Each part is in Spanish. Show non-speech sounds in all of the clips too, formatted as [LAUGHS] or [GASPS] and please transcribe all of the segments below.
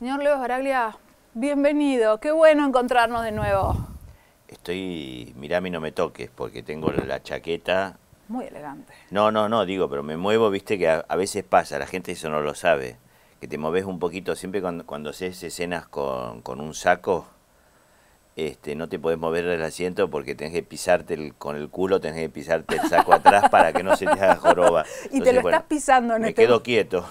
Señor Leo Baraglia, bienvenido. Qué bueno encontrarnos de nuevo. Estoy, mirame mí no me toques, porque tengo la chaqueta... Muy elegante. No, no, no, digo, pero me muevo, viste que a, veces pasa, la gente eso no lo sabe, que te moves un poquito, siempre cuando, cuando haces escenas con, con un saco, este, no te podés mover del asiento porque tenés que pisarte con el culo, tenés que pisarte el saco atrás para que no se te haga joroba. [LAUGHS] y te lo estás pisando Me este quedo quieto.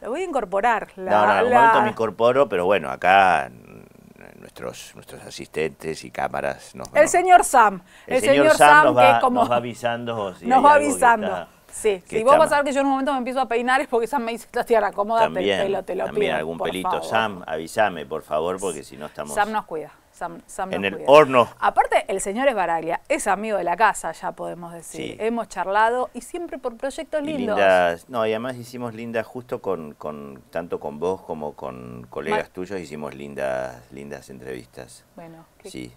Lo voy a incorporar. La, no, no, en algún momento me incorporo, pero bueno, acá mm, nuestros, nuestros asistentes y cámaras nos... El señor Sam. El, señor, Sam, nos va, que como... nos va avisando. [LAUGHS] nos va avisando. Sí, si vos vas a ver que yo en un momento me empiezo a peinar es porque Sam me dice, Tatiana, tierra cómoda, pelo, te, lo, te También algún pelito. Sam, avísame, por favor, porque si no estamos... Sam nos cuida. Sam, Sam en el horno. Aparte, el señor es Baraglia, es amigo de la casa, ya podemos decir. Hemos charlado y siempre por proyectos lindos. Lindas, no, y además hicimos lindas justo con, con tanto con vos como con colegas tuyos, hicimos lindas, lindas entrevistas. Bueno,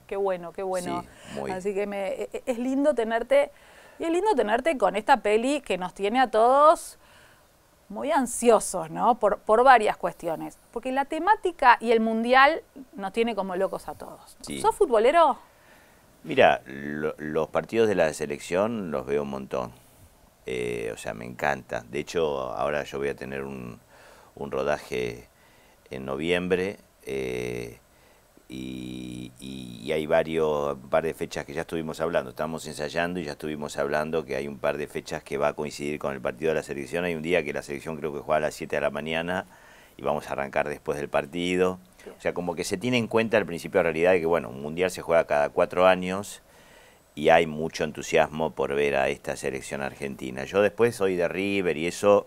qué, bueno, qué bueno. Así que me, e, e, es lindo tenerte y es lindo tenerte con esta peli que nos tiene a todos muy ansiosos, ¿no? Por, por varias cuestiones. Porque la temática y el mundial nos tiene como locos a todos. ¿Sos futbolero? Mira, los partidos de la selección los veo un montón. Eh, o sea, me encanta. De hecho, ahora yo voy a tener un, rodaje en noviembre. Eh, y, y, hay varios un par de fechas que ya estuvimos hablando, estamos ensayando y ya estuvimos hablando que hay un par de fechas que va a coincidir con el partido de la selección, hay un día que la selección creo que juega a las 7 de la mañana y vamos a arrancar después del partido, o sea, como que se tiene en cuenta el principio de realidad de que, bueno, un mundial se juega cada cuatro años y hay mucho entusiasmo por ver a esta selección argentina. Yo después soy de River y eso,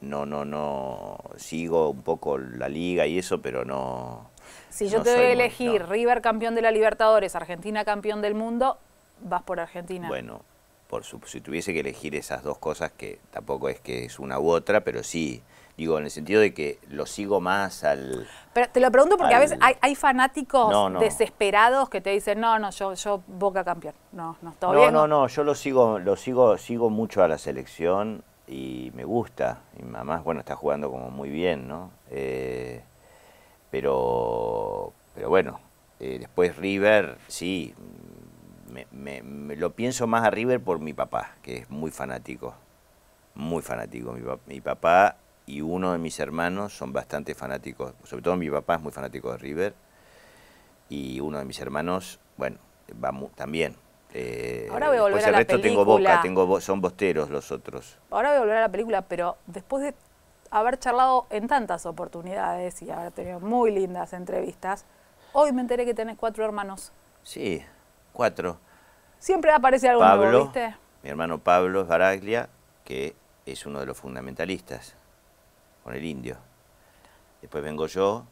no, no, no, sigo un poco la liga y eso, pero no si yo te voy a elegir River campeón de la Libertadores, Argentina campeón del mundo, vas por Argentina. Bueno, por si tuviese que elegir esas dos cosas, que tampoco es que es una u otra, pero sí, digo, en el sentido de que lo sigo más al... Pero te lo pregunto porque a veces hay, fanáticos desesperados que te dicen, no, no, yo, yo Boca campeón, no, no, no, No, no, yo lo sigo, lo sigo, sigo mucho a la selección y me gusta, y mamá, bueno, está jugando como muy bien, ¿no? Eh, pero, pero bueno, eh, después River, sí, me, lo pienso más a River por mi papá, que es muy fanático, muy fanático. Mi, papá y uno de mis hermanos son bastante fanáticos, sobre todo mi papá es muy fanático de River, y uno de mis hermanos, bueno, va también. Eh, Ahora voy a volver a la resto tengo boca, tengo boca, son bosteros los otros. Ahora voy a volver a la película, pero después de haber charlado en tantas oportunidades y haber tenido muy lindas entrevistas, hoy me enteré que tenés cuatro hermanos. Sí, cuatro. Siempre aparece algo Pablo, ¿viste? Mi hermano Pablo Baraglia, que es uno de los fundamentalistas, con el indio. Después vengo yo,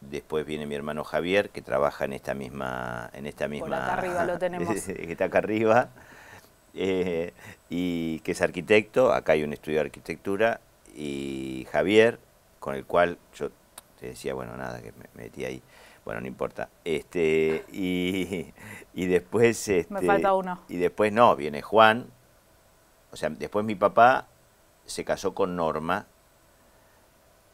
después viene mi hermano Javier, que trabaja en esta misma... En esta misma arriba lo [LAUGHS] tenemos. [LAUGHS] que está acá arriba. Eh, y que es arquitecto, acá hay un estudio de arquitectura, y Javier, con el cual yo te decía, bueno, nada, que me metí ahí. Bueno, no importa. Este, y, y después... me este, falta uno. Y después no, viene Juan. O sea, después mi papá se casó con Norma,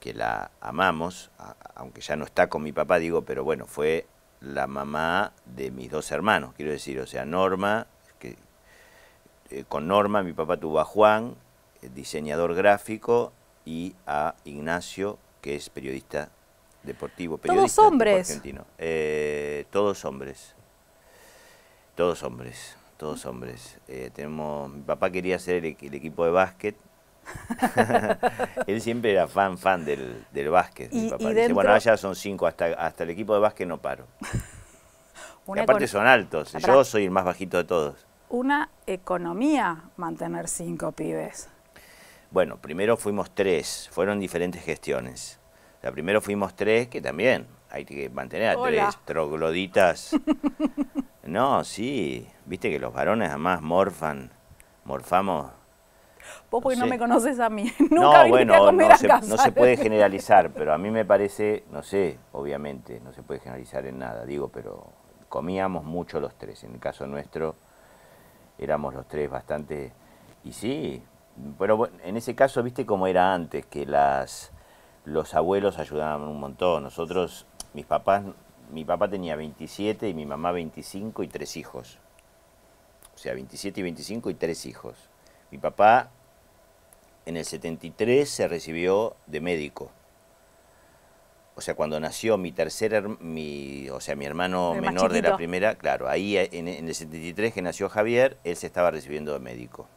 que la amamos, aunque ya no está con mi papá, digo, pero bueno, fue la mamá de mis dos hermanos, quiero decir, o sea, Norma, que eh, con Norma mi papá tuvo a Juan, diseñador gráfico, y a Ignacio, que es periodista deportivo, periodista eh, todos hombres. todos hombres. Todos hombres. Todos eh, hombres. tenemos, mi papá quería ser el, equipo de básquet. [LAUGHS] Él siempre era fan, fan del, básquet. Y, mi papá. bueno, allá son cinco, hasta, hasta el equipo de básquet no paro. [LAUGHS] y aparte son altos, ah, yo soy el más bajito de todos. Una economía mantener cinco pibes. Bueno, primero fuimos tres, fueron diferentes gestiones. La primero fuimos tres, que también hay que mantener a tres trogloditas. [LAUGHS] no, sí, viste que los varones además morfan, morfamos. Vos porque no, me conoces a mí, [LAUGHS] nunca no, bueno, no se puede generalizar, pero a mí me parece, no sé, obviamente, no se puede generalizar en nada, digo, pero comíamos mucho los tres. En el caso nuestro, éramos los tres bastante. Y sí, pero bueno, en ese caso, viste cómo era antes, que las los abuelos ayudaban un montón. Nosotros, mis papás, mi papá tenía 27 y mi mamá 25 y tres hijos. O sea, 27 y 25 y tres hijos. Mi papá en el 73 se recibió de médico. O sea, cuando nació mi tercer, mi, o sea, mi hermano menor de la primera, claro, ahí en, en el 73 que nació Javier, él se estaba recibiendo de médico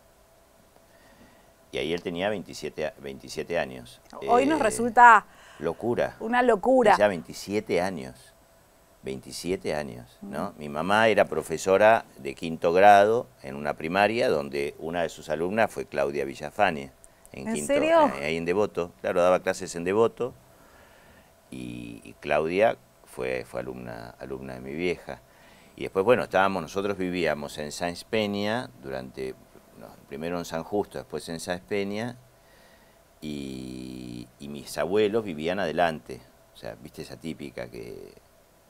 y ahí él tenía 27, 27 años. Hoy nos eh, resulta... Locura. Una locura. Ya 27 años. 27 años, ¿no? Mi mamá era profesora de quinto grado en una primaria donde una de sus alumnas fue Claudia Villafane. ¿En, serio? Eh, ahí en Devoto. Claro, daba clases en Devoto y, Claudia fue, fue alumna, alumna de mi vieja. Y después, bueno, estábamos, nosotros vivíamos en Sáenz Peña durante primero en San Justo, después en San Peña, y, mis abuelos vivían adelante. O sea, viste esa típica que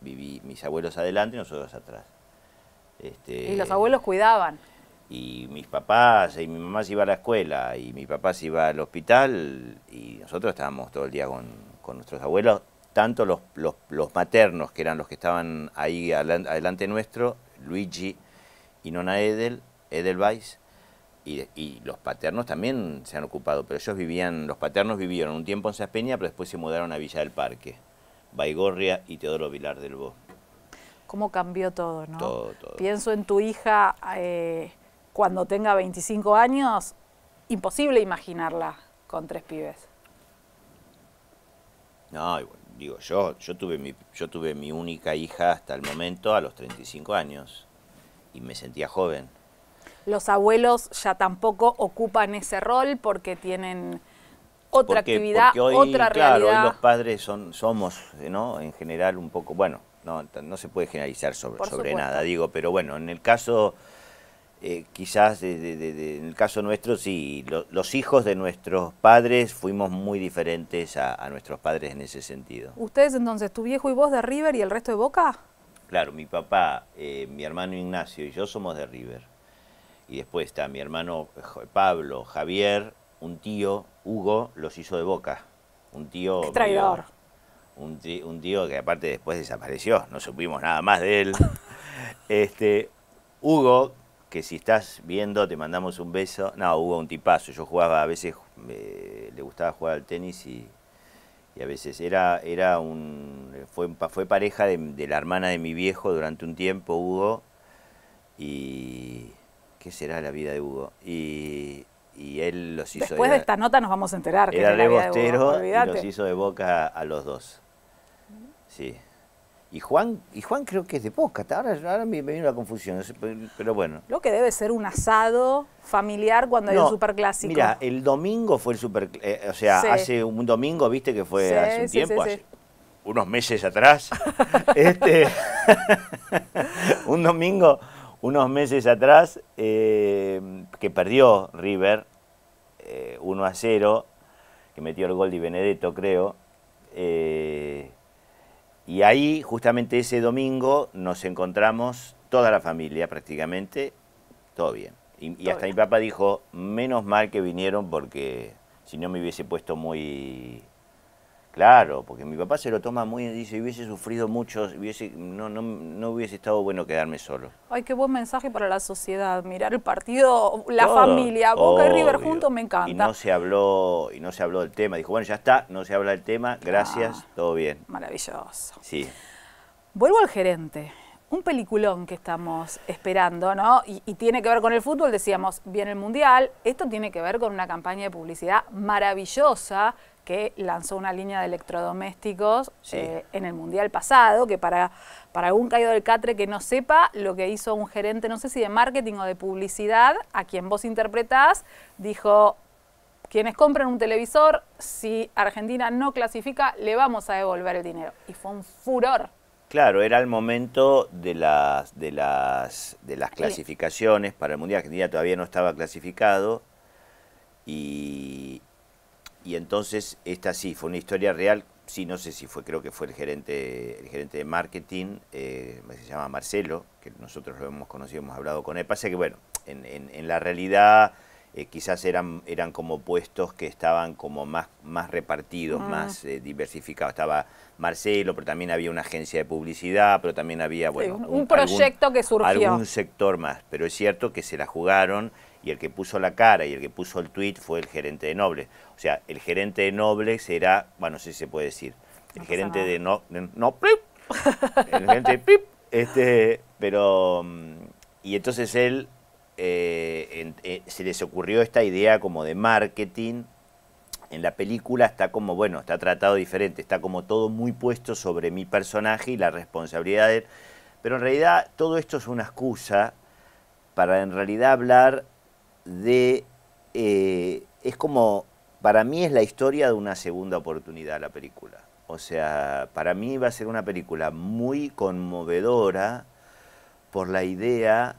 viví mis abuelos adelante y nosotros atrás. Este, y los abuelos cuidaban. Y mis papás, y mi mamá se iba a la escuela, y mi papá se iba al hospital, y nosotros estábamos todo el día con, nuestros abuelos, tanto los, maternos, que eran los que estaban ahí adelante nuestro, Luigi y Nona Edel, Edelweiss, y, los paternos también se han ocupado, pero ellos vivían, los paternos vivieron un tiempo en Saspeña, pero después se mudaron a Villa del Parque, Baigorria y Teodoro Vilar del Bo. ¿Cómo cambió todo, no? Todo, Pienso en tu hija eh, cuando tenga 25 años, imposible imaginarla con tres pibes. No, digo, yo, yo, tuve mi, yo tuve mi única hija hasta el momento a los 35 años y me sentía joven los abuelos ya tampoco ocupan ese rol porque tienen otra actividad, otra realidad. otra claro, Hoy los padres son, somos, ¿no? En general un poco, bueno, no, se puede generalizar sobre, nada, digo, pero bueno, en el caso, eh, quizás de, en el caso nuestro, sí, los hijos de nuestros padres fuimos muy diferentes a, nuestros padres en ese sentido. ¿Ustedes entonces, tu viejo y vos de River y el resto de Boca? Claro, mi papá, eh, mi hermano Ignacio y yo somos de River y después está mi hermano eh, Pablo, Javier, un tío, Hugo, los hizo de boca. Un tío... traidor. un, tío, que aparte después desapareció, no supimos nada más de él. [LAUGHS] este, Hugo, que si estás viendo te mandamos un beso. No, Hugo, un tipazo. Yo jugaba, a veces eh, le gustaba jugar al tenis y, a veces era, era un... Fue, pareja de, de la hermana de mi viejo durante un tiempo, Hugo. Y qué será la vida de Hugo. Y, él los hizo... Después de esta nota nos vamos a enterar. que era rebostero y los hizo de boca a los dos. Sí. Y Juan, y Juan creo que es de Boca, ahora, ahora me, vino la confusión, pero bueno. Lo que debe ser un asado familiar cuando hay un superclásico. Mira, el domingo fue el super, eh, o sea, hace un domingo, viste que fue hace un tiempo, hace unos meses atrás. [LAUGHS] este, [LAUGHS] un domingo unos meses atrás, eh, que perdió River 1 eh, a 0, que metió el gol de Benedetto, creo. Eh, y ahí, justamente ese domingo, nos encontramos toda la familia prácticamente, todo bien. Y, hasta mi papá dijo, menos mal que vinieron porque si no me hubiese puesto muy Claro, porque mi papá se lo toma muy dice, hubiese sufrido mucho, no, no, hubiese estado bueno quedarme solo. Ay, qué buen mensaje para la sociedad, mirar el partido, la familia, Boca y River juntos, me encanta. Y no se habló, y no se habló del tema, dijo, bueno, ya está, no se habla del tema, gracias, ah, todo bien. Maravilloso. Sí. Vuelvo al gerente. Un peliculón que estamos esperando, ¿no? Y, y tiene que ver con el fútbol, decíamos, viene el Mundial, esto tiene que ver con una campaña de publicidad maravillosa que lanzó una línea de electrodomésticos eh, en el Mundial pasado, que para, para algún caído del catre que no sepa, lo que hizo un gerente, no sé si de marketing o de publicidad, a quien vos interpretás, dijo, quienes compran un televisor, si Argentina no clasifica, le vamos a devolver el dinero. Y fue un furor. Claro, era el momento de las, de las, de las clasificaciones para el Mundial. Argentina todavía no estaba clasificado y, y entonces esta sí, fue una historia real, sí, no sé si fue, creo que fue el gerente, el gerente de marketing, eh, se llama Marcelo, que nosotros lo hemos conocido, hemos hablado con él, pasa que bueno, en, la realidad... Eh, quizás eran, eran como puestos que estaban como más, más repartidos, más eh, diversificados. Estaba Marcelo, pero también había una agencia de publicidad, pero también había, bueno... un, proyecto que surgió. Algún sector más, pero es cierto que se la jugaron y el que puso la cara y el que puso el tweet fue el gerente de Nobles. O sea, el gerente de Nobles era, bueno, no sé si se puede decir, el gerente de no, no el gerente de Pip. este, pero mm, y entonces él eh, eh, se les ocurrió esta idea como de marketing. En la película está como, bueno, está tratado diferente, está como todo muy puesto sobre mi personaje y la responsabilidad de él. Pero en realidad todo esto es una excusa para en realidad hablar de... Eh, es como, para mí es la historia de una segunda oportunidad la película. O sea, para mí va a ser una película muy conmovedora por la idea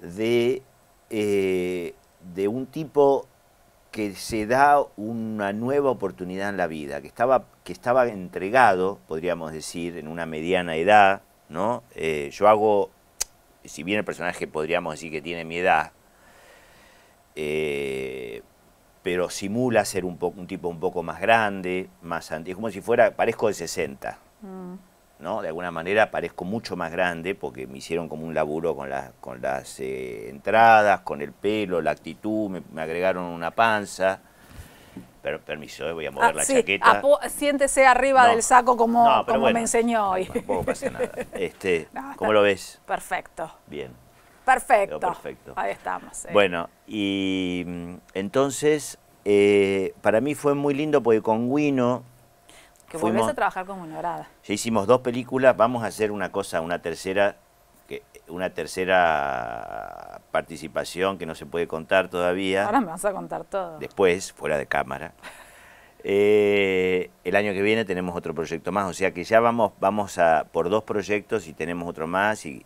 de, eh, de un tipo que se da una nueva oportunidad en la vida, que estaba, que estaba entregado, podríamos decir, en una mediana edad, ¿no? Eh, yo hago, si bien el personaje podríamos decir que tiene mi edad, eh, pero simula ser un, un, tipo un poco más grande, más antiguo. Es como si fuera, parezco de 60, mm. ¿no? De alguna manera parezco mucho más grande porque me hicieron como un laburo con, con las eh, entradas, con el pelo, la actitud, me, agregaron una panza. Pero permiso, eh, voy a ah, mover la chaqueta. siéntese arriba del saco como, como me enseñó hoy. Tampoco pasa nada. [LAUGHS] Este, ¿Cómo lo ves? Perfecto. Bien. Perfecto. Ahí estamos. Bueno, y mm, entonces, eh, para mí fue muy lindo porque con Wino... Que volvés a trabajar con honorada. Ya hicimos dos películas, vamos a hacer una cosa, una tercera, una tercera participación que no se puede contar todavía. Ahora me vas a contar todo. Después, fuera de cámara. Eh, el año que viene tenemos otro proyecto más, o sea que ya vamos, vamos a por dos proyectos y tenemos otro más y,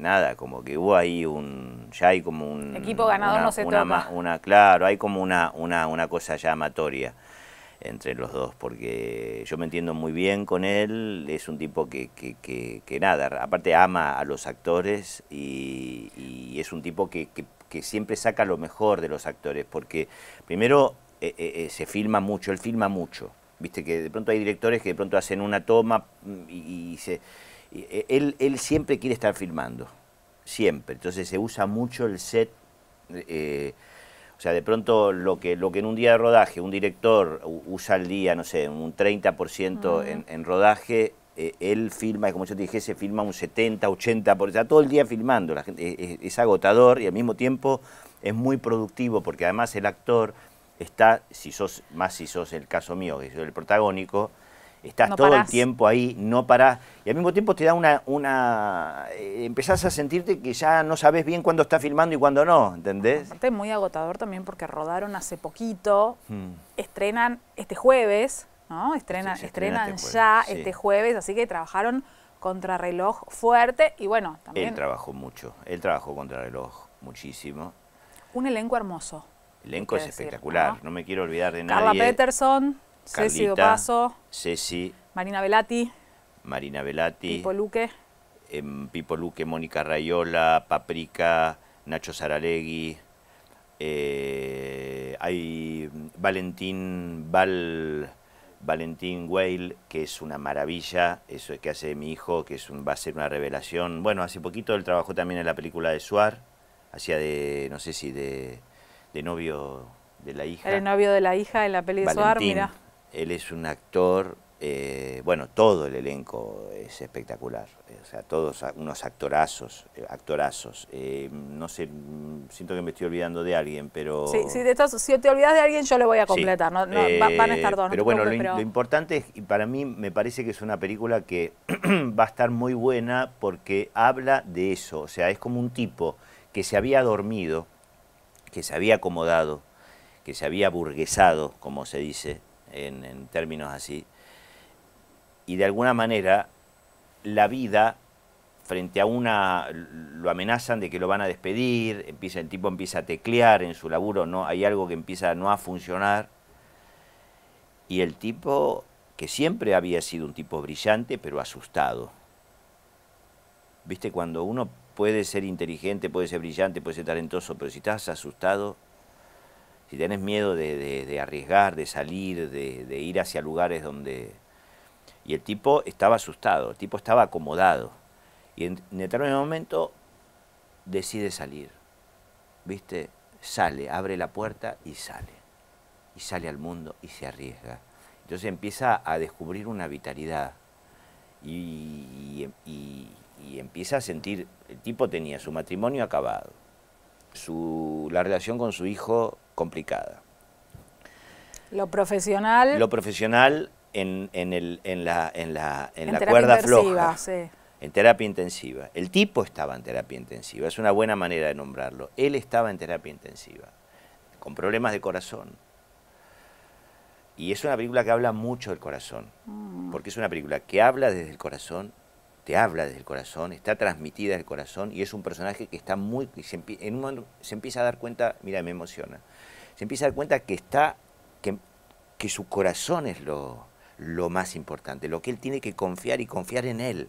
nada, como que hubo ahí un, ya hay como un... Equipo ganador no se una, claro, hay como una, una, una cosa ya amatoria entre los dos, porque yo me entiendo muy bien con él, es un tipo que, nada, aparte ama a los actores y, y es un tipo que, siempre saca lo mejor de los actores, porque primero eh, eh, eh, se filma mucho, él filma mucho. Viste que de pronto hay directores que de pronto hacen una toma mm, y, se... él, siempre quiere estar filmando, siempre. Entonces se usa mucho el set. o sea, de pronto lo que, lo que en un día de rodaje un director usa al día, no sé, un 30% en, rodaje, él filma, como yo te dije, se filma un 70, 80%, todo el día filmando. es, agotador y al mismo tiempo es muy productivo porque además el actor está, si sos, más si sos el caso mío, que soy el protagónico, estás todo el tiempo ahí, no parás, y al mismo tiempo te da una, una eh, empezás a sentirte que ya no sabes bien cuándo está filmando y cuándo no, ¿entendés? Es muy agotador también porque rodaron hace poquito, mm. estrenan este jueves, ¿no? Estrenan, este ya este jueves, así que trabajaron contrarreloj fuerte y bueno, también... Él trabajó mucho, él trabajó contrarreloj muchísimo. Un elenco hermoso elenco es espectacular, ¿no? me quiero olvidar de nada nadie. Carla Peterson, Ceci Dopaso, Ceci, Marina Velati, Marina Velati, Pipo Luque, em, Pipo Luque, Mónica Rayola, Paprika, Nacho Saralegui, eh, hay Valentín Val... Valentín Whale, que es una maravilla, eso que hace mi hijo, que es un, va a ser una revelación. Bueno, hace poquito él trabajó también en la película de Suar, hacía de, no sé si de de novio de la hija. el novio de la hija en la peli de Soar, mira. Él es un actor, eh, bueno, todo el elenco es espectacular. O sea, todos unos actorazos, eh, actorazos. Eh, no sé, siento que me estoy olvidando de alguien, pero... Sí, de todos, si te olvidas de alguien yo le voy a completar, van a estar dos. Pero bueno, lo, lo importante es, y para mí me parece que es una película que [CLEARS THROAT] va a estar muy buena porque habla de eso. O sea, es como un tipo que se había dormido que se había acomodado, que se había burguesado, como se dice en, términos así, y de alguna manera la vida frente a una lo amenazan de que lo van a despedir, empieza el tipo empieza a teclear en su laburo, no hay algo que empieza no a funcionar. Y el tipo que siempre había sido un tipo brillante, pero asustado. ¿Viste cuando uno puede ser inteligente, puede ser brillante, puede ser talentoso, pero si estás asustado, si tenés miedo de, arriesgar, de salir, de, ir hacia lugares donde... Y el tipo estaba asustado, el tipo estaba acomodado. Y en, determinado momento decide salir. ¿Viste? Sale, abre la puerta y sale. Y sale al mundo y se arriesga. Entonces empieza a descubrir una vitalidad. y y empieza a sentir, el tipo tenía su matrimonio acabado, su, la relación con su hijo complicada. Lo profesional. Lo profesional en, en, la, en la, en la cuerda floja. Sí. En terapia intensiva. El tipo estaba en terapia intensiva, es una buena manera de nombrarlo. Él estaba en terapia intensiva, con problemas de corazón. Y es una película que habla mucho del corazón, mm. porque es una película que habla desde el corazón habla desde el corazón, está transmitida desde el corazón y es un personaje que está muy... en un se empieza a dar cuenta, mira, me emociona, se empieza a dar cuenta que está, que, que su corazón es lo, lo más importante, lo que él tiene que confiar y confiar en él.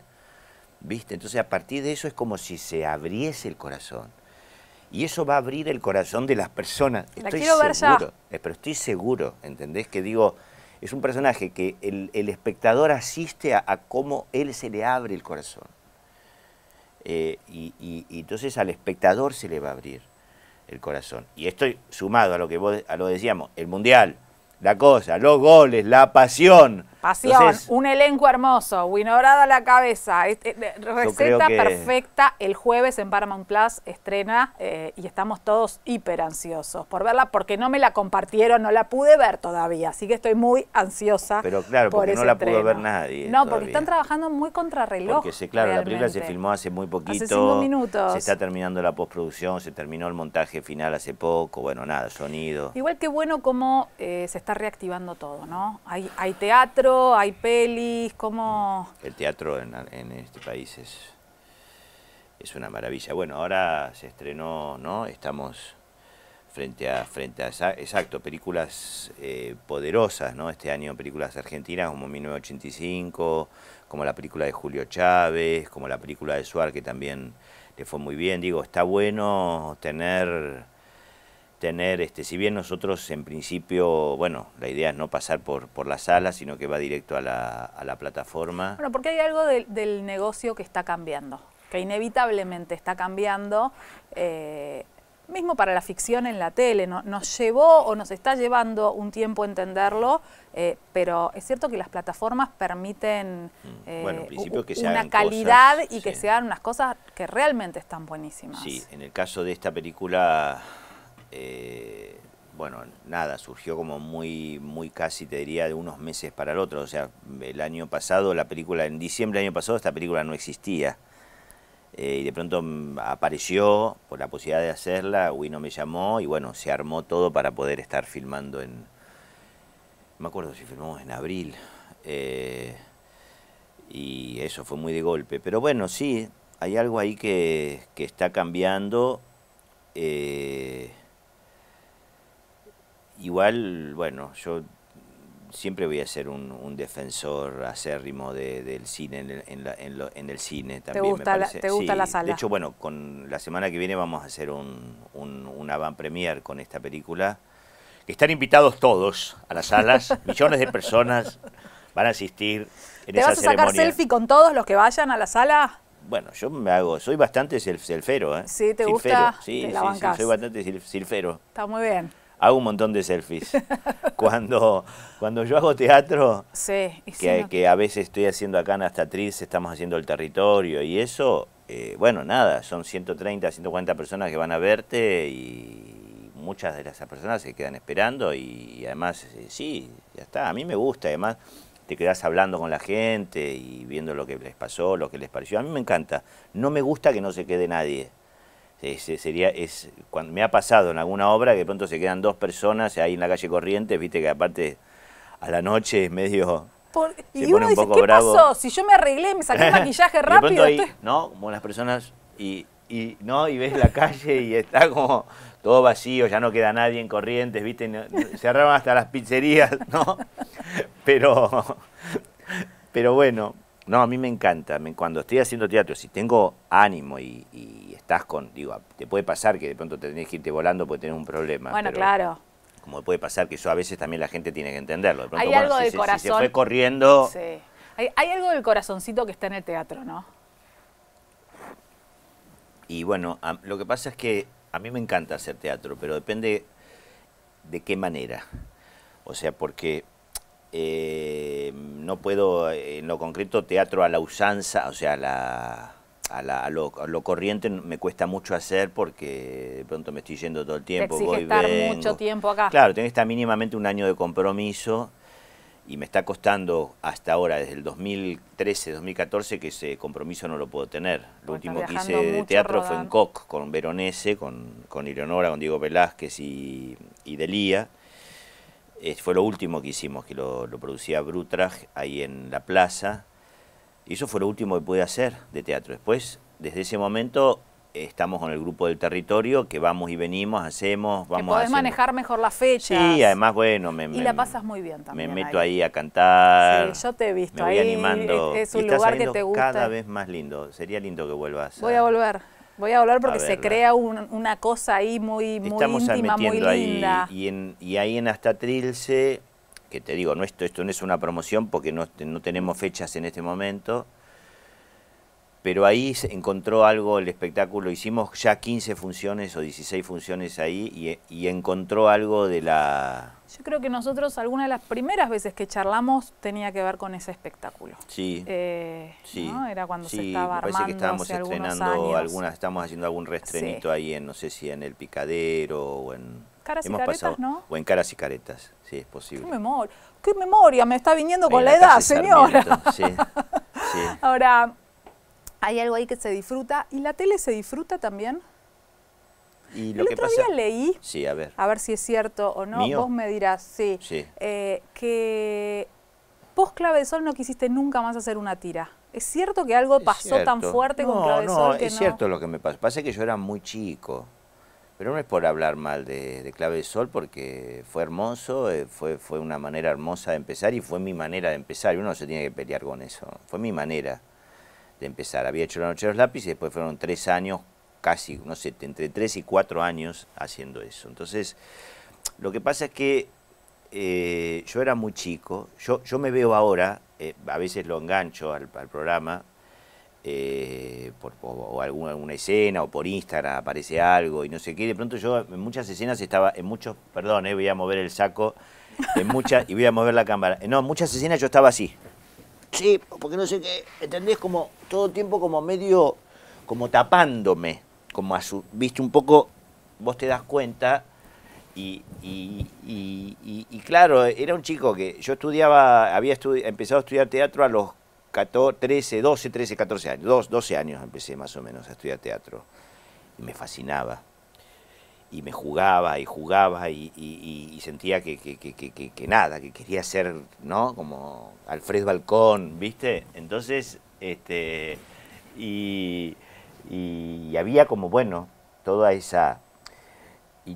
¿Viste? Entonces a partir de eso es como si se abriese el corazón. Y eso va a abrir el corazón de las personas. estoy seguro, eh, Pero estoy seguro, ¿entendés? Que digo, es un personaje que el, espectador asiste a, cómo él se le abre el corazón. Eh, y, entonces al espectador se le va a abrir el corazón. Y esto sumado a lo que vos, a lo decíamos, el mundial, la cosa, los goles, la pasión, Pasión, un elenco hermoso, Winobrada a la cabeza, este, receta perfecta. El jueves en Paramount Plus estrena eh, y estamos todos hiper ansiosos por verla porque no me la compartieron, no la pude ver todavía, así que estoy muy ansiosa. Pero claro, porque no la pudo ver nadie. No, porque están trabajando muy contrarreloj. Porque sí, claro, la película se filmó hace muy poquito. Hace cinco minutos. Se está terminando la postproducción, se terminó el montaje final hace poco, bueno, nada, sonido. Igual que bueno como eh, se está reactivando todo, ¿no? hay teatro ¿Hay pelis? como... El teatro en, este país es, una maravilla. Bueno, ahora se estrenó, ¿no? Estamos frente a, frente a exacto, películas eh, poderosas, ¿no? Este año películas argentinas como 1985, como la película de Julio Chávez, como la película de Suar, que también le fue muy bien. Digo, está bueno tener tener, este, si bien nosotros en principio, bueno, la idea es no pasar por, por la sala, sino que va directo a la, a la plataforma. Bueno, porque hay algo del negocio que está cambiando, que inevitablemente está cambiando, eh, mismo para la ficción en la tele, nos llevó o nos está llevando un tiempo entenderlo, eh, pero es cierto que las plataformas permiten una calidad y que se hagan unas cosas que realmente están buenísimas. Sí, en el caso de esta película eh, bueno, nada, surgió como muy, muy casi, te diría, de unos meses para el otro. O sea, el año pasado, la película, en diciembre del año pasado, esta película no existía. Eh, y de pronto mm, apareció por la posibilidad de hacerla, Wino me llamó y bueno, se armó todo para poder estar filmando en... Me acuerdo si filmamos en abril. Eh, y eso fue muy de golpe. Pero bueno, sí, hay algo ahí que, está cambiando. Igual, bueno, yo siempre voy a ser un, defensor acérrimo del cine en, el, cine también. ¿Te gusta, me La, sala? De hecho, bueno, con la semana que viene vamos a hacer un, un, avant premier con esta película. que Están invitados todos a las salas, [LAUGHS] millones de personas van a asistir en ¿Te vas a sacar selfie con todos los que vayan a la sala? Bueno, yo me hago, soy bastante selfero, ¿eh? Sí, ¿te gusta? Sí, sí, soy bastante silfero. Está muy bien hago un montón de selfies. [LAUGHS] cuando, cuando yo hago teatro, sí, que, a veces estoy haciendo acá en Astatriz, estamos haciendo el territorio y eso, eh, bueno, nada, son 130, 140 personas que van a verte y muchas de esas personas se quedan esperando y además, eh, sí, ya está, a mí me gusta, además te quedas hablando con la gente y viendo lo que les pasó, lo que les pareció. A mí me encanta. No me gusta que no se quede nadie sería, es, cuando me ha pasado en alguna obra que de pronto se quedan dos personas ahí en la calle Corrientes, viste que aparte a la noche es medio... y pasó? Si yo me arreglé, me saqué el [LAUGHS] maquillaje rápido. No, como las personas y, y, no, y ves la calle y está como todo vacío, ya no queda nadie en Corrientes, viste, cerraron hasta las pizzerías, [LAUGHS] ¿no? Pero, pero bueno, no, a mí me encanta, cuando estoy haciendo teatro, si tengo ánimo y con, digo, te puede pasar que de pronto te tenés que irte volando porque tenés un problema. Bueno, claro. Como puede pasar que eso a veces también la gente tiene que entenderlo. De Hay algo del corazón. se fue corriendo. Hay, algo del corazoncito que está en el teatro, ¿no? Y bueno, lo que pasa es que a mí me encanta hacer teatro, pero depende de qué manera. O sea, porque eh, no puedo, en lo concreto, teatro a la usanza, o sea, la a, lo, corriente me cuesta mucho hacer porque de pronto me estoy yendo todo el tiempo. Te estar mucho tiempo acá. Claro, tengo que estar mínimamente un año de compromiso y me está costando hasta ahora, desde el 2013, 2014, que ese compromiso no lo puedo tener. Lo último que hice de teatro fue en Coq, con Veronese, con, con con Diego Velázquez y, Delía. Eh, fue lo último que hicimos, que lo, producía Brutrag ahí en la plaza. Y eso fue lo último que pude hacer de teatro. Después, desde ese momento, estamos con el grupo del territorio, que vamos y venimos, hacemos, vamos... a. podés manejar mejor la fecha? Sí, además, bueno, me... Y la pasas muy bien también. Me meto ahí, a cantar. Sí, yo te he visto ahí. animando. Es, un lugar que te gusta. cada vez más lindo. Sería lindo que vuelvas. Voy a, volver. Voy a volver porque se crea una cosa ahí muy, muy íntima, muy linda. y, y ahí en Hasta Trilce que te digo, no, esto, esto no es una promoción porque no, tenemos fechas en este momento, pero ahí encontró algo el espectáculo, hicimos ya 15 funciones o 16 funciones ahí y, encontró algo de la... Yo creo que nosotros alguna de las primeras veces que charlamos tenía que ver con ese espectáculo. Sí, eh, sí Era cuando se estaba parece que estábamos estrenando algunas, estamos haciendo algún reestrenito ahí en, no sé si en El Picadero o en Caras ¿no? O en caras y caretas, sí, es posible. Qué memoria, ¿Qué memoria? me está viniendo con la, edad, señora. [LAUGHS] Ahora, hay algo ahí que se disfruta. ¿Y la tele se disfruta también? lo el otro día leí, sí, a, ver. a ver si es cierto o no, vos me dirás, sí, eh, que vos Clave de Sol no quisiste nunca más hacer una tira. ¿Es cierto que algo pasó tan fuerte con Clave de Sol? Que es no, es cierto lo que me pasó. Pasa que yo era muy chico. Pero no es por hablar mal de, Clave de Sol, porque fue hermoso, eh, fue, fue una manera hermosa de empezar y fue mi manera de empezar. Y uno no se tiene que pelear con eso. Fue mi manera de empezar. Había hecho La Noche de los Lápices, después fueron tres años, casi, no sé, entre tres y cuatro años haciendo eso. Entonces, lo que pasa es que eh, yo era muy chico, yo, yo me veo ahora, eh, a veces lo engancho al programa, eh, o alguna, alguna, escena o por Instagram aparece algo y no sé qué. De pronto yo en muchas escenas estaba, en muchos, perdón, eh, voy a mover el saco, en muchas, y voy a mover la cámara. No, en muchas escenas yo estaba así. Sí, porque no sé qué, ¿entendés? Como todo el tiempo como medio, como tapándome, como a su, viste un poco, vos te das cuenta. Y, claro, era un chico que yo estudiaba, había empezado a estudiar teatro a los 13, 12, 13, 14 años, 12, años empecé más o menos a estudiar teatro. Y me fascinaba. Y me jugaba y jugaba y, sentía que, que, nada, que quería ser, ¿no? Como Alfred Balcón, ¿viste? Entonces, este, y había como, bueno, toda esa y,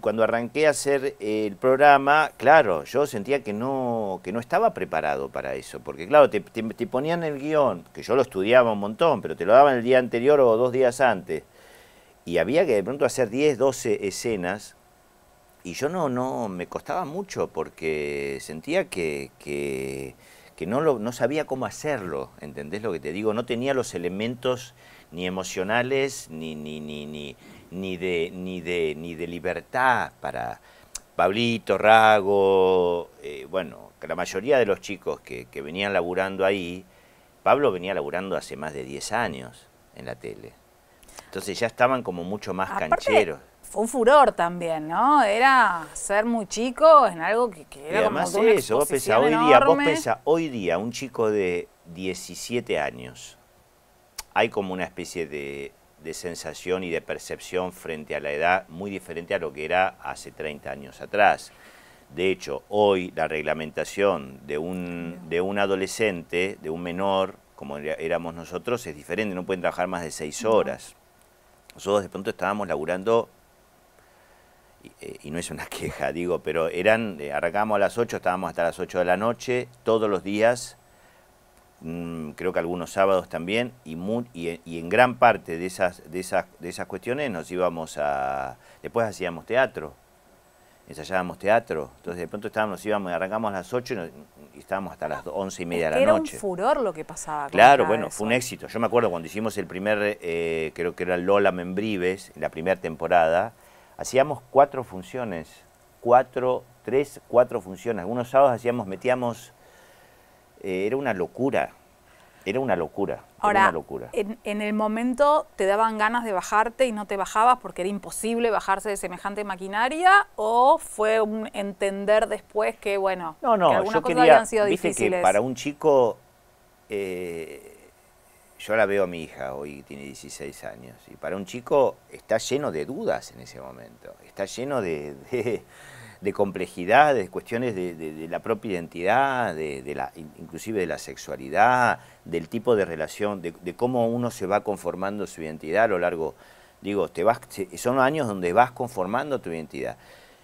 cuando arranqué a hacer eh, el programa, claro, yo sentía que no, que no estaba preparado para eso, porque claro, te, ponían el guión, que yo lo estudiaba un montón, pero te lo daban el día anterior o dos días antes, y había que de pronto hacer 10, 12 escenas, y yo no, no, me costaba mucho porque sentía que, que, no, lo, no sabía cómo hacerlo, ¿entendés lo que te digo? No tenía los elementos ni emocionales, ni, ni, ni ni de, ni de, ni de libertad para Pablito, Rago, eh, bueno, la mayoría de los chicos que, venían laburando ahí, Pablo venía laburando hace más de 10 años en la tele. Entonces ya estaban como mucho más cancheros. Fue un furor también, ¿no? Era ser muy chico en algo que, era y además eso, vos hoy día, vos pensás, hoy día, un chico de 17 años, hay como una especie de de sensación y de percepción frente a la edad muy diferente a lo que era hace 30 años atrás. De hecho, hoy la reglamentación de un, de un adolescente, de un menor, como éramos nosotros, es diferente, no pueden trabajar más de seis horas. Nosotros de pronto estábamos laburando y, eh, no es una [LAUGHS] queja, digo, pero eran, eh, arrancamos a las 8, estábamos hasta las 8 de la noche, todos los días, creo que algunos sábados también, y, y, en gran parte de esas, de, esas, de esas cuestiones nos íbamos a... Después hacíamos teatro, ensayábamos teatro, entonces de pronto estábamos, nos íbamos, arrancamos a las 8 y, estábamos hasta las 11 y media de la noche. Era un furor lo que pasaba. Claro, bueno, fue un éxito. Yo me acuerdo cuando hicimos el primer, eh, creo que era Lola Membrives, la primera temporada, hacíamos cuatro funciones, cuatro, tres, cuatro funciones. Algunos sábados hacíamos, metíamos eh, era una locura. Era una locura. Ahora, una locura. En, el momento te daban ganas de bajarte y no te bajabas porque era imposible bajarse de semejante maquinaria o fue un entender después que, bueno, no, no, que sido que para un chico, eh, yo la veo a mi hija hoy, tiene 16 años, y para un chico está lleno de dudas en ese momento, está lleno de de complejidad, de cuestiones de, la propia identidad, de, la, inclusive de la sexualidad, del tipo de relación, de, cómo uno se va conformando su identidad a lo largo, digo, te vas, son años donde vas conformando tu identidad.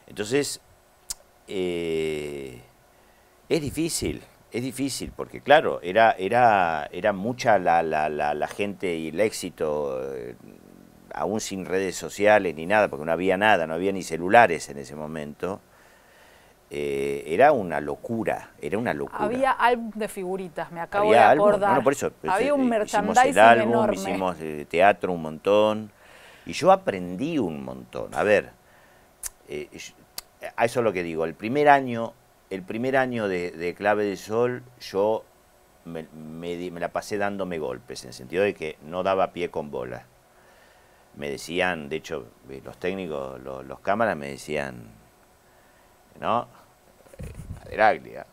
Entonces, eh, es difícil, es difícil, porque claro, era, era, era mucha la, la, la, gente y el éxito. Eh, aún sin redes sociales ni nada, porque no había nada, no había ni celulares en ese momento, eh, era una locura, era una locura. Había álbum de figuritas, me acabo de acordar. eso, pues, había un merchandising hicimos el álbum, hicimos eh, teatro un montón, y yo aprendí un montón. A ver, eh, a eso es lo que digo, el primer año, el primer año de, Clave de Sol, yo me, me, la pasé dándome golpes, en el sentido de que no daba pie con bola me decían, de hecho, eh, los técnicos, los, cámaras me decían, ¿no? Eh, Maderaglia.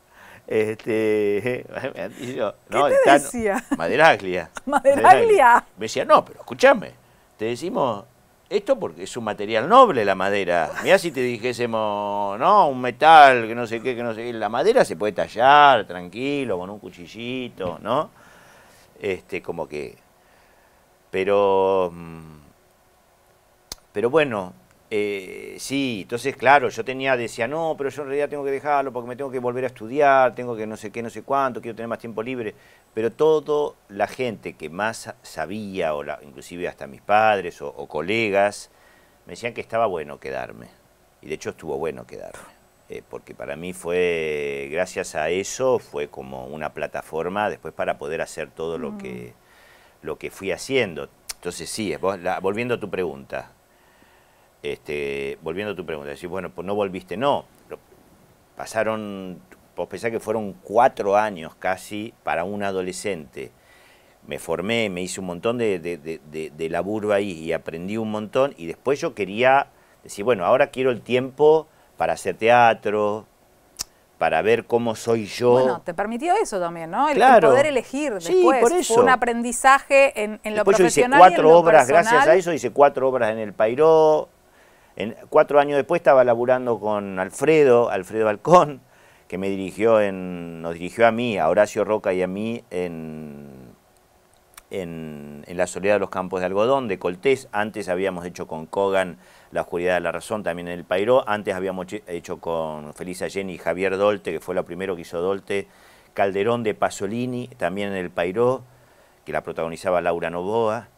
Este, [LAUGHS] decía? Maderaglia. [LAUGHS] Maderaglia. [LAUGHS] Me decía, no, pero escúchame, te decimos esto porque es un material noble la madera. mira si te dijésemos, no, un metal, que no sé qué, que no sé qué. La madera se puede tallar tranquilo, con un cuchillito, ¿no? Este, como que. Pero. Mm, pero bueno, eh, sí, entonces claro, yo tenía, decía, no, pero yo en realidad tengo que dejarlo porque me tengo que volver a estudiar, tengo que no sé qué, no sé cuánto, quiero tener más tiempo libre. Pero toda la gente que más sabía, o inclusive hasta mis padres o, colegas, me decían que estaba bueno quedarme. Y de hecho estuvo bueno quedarme eh, porque para mí fue, gracias a eso, fue como una plataforma después para poder hacer todo lo, que, mm. lo que fui haciendo. Entonces sí, volviendo a tu pregunta, este, volviendo a tu pregunta, decir, bueno, pues no volviste, no. Pasaron, vos pensás que fueron cuatro años casi para un adolescente. Me formé, me hice un montón de, de, laburo ahí y aprendí un montón. Y después yo quería decir, bueno, ahora quiero el tiempo para hacer teatro, para ver cómo soy yo. Bueno, te permitió eso también, ¿no? El, poder elegir después. por un aprendizaje en, en lo profesional. Yo hice cuatro y obras, gracias a eso hice cuatro obras en el Pairó, cuatro años después estaba laburando con Alfredo, Alfredo Balcón, que me dirigió en, nos dirigió a mí, a Horacio Roca y a mí en, La Soledad de los Campos de Algodón, de Coltés. Antes habíamos hecho con Kogan La Oscuridad de la Razón, también en El Pairó. Antes habíamos hecho con Felisa Jenny y Javier Dolte, que fue lo primero que hizo Dolte. Calderón de Pasolini, también en El Pairó, que la protagonizaba Laura Novoa.